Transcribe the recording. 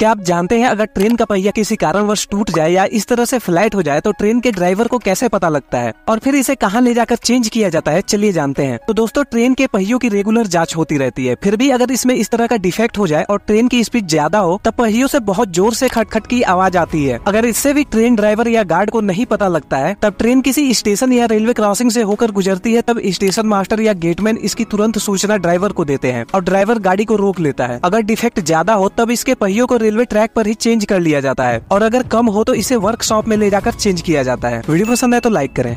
क्या आप जानते हैं अगर ट्रेन का पहिया किसी कारणवश टूट जाए या इस तरह से फ्लैट हो जाए तो ट्रेन के ड्राइवर को कैसे पता लगता है और फिर इसे कहाँ ले जाकर चेंज किया जाता है चलिए जानते हैं तो दोस्तों ट्रेन के पहियों की रेगुलर जांच होती रहती है फिर भी अगर इसमें इस तरह का डिफेक्ट हो जाए और ट्रेन की स्पीड ज्यादा हो तब पहियों से बहुत जोर से खटखट की आवाज आती है अगर इससे भी ट्रेन ड्राइवर या गार्ड को नहीं पता लगता है तब ट्रेन किसी स्टेशन या रेलवे क्रॉसिंग से होकर गुजरती है तब स्टेशन मास्टर या गेटमैन इसकी तुरंत सूचना ड्राइवर को देते हैं और ड्राइवर गाड़ी को रोक लेता है अगर डिफेक्ट ज्यादा हो तब इसके पहियों को रेलवे ट्रैक पर ही चेंज कर लिया जाता है और अगर कम हो तो इसे वर्कशॉप में ले जाकर चेंज किया जाता है वीडियो पसंद है तो लाइक करें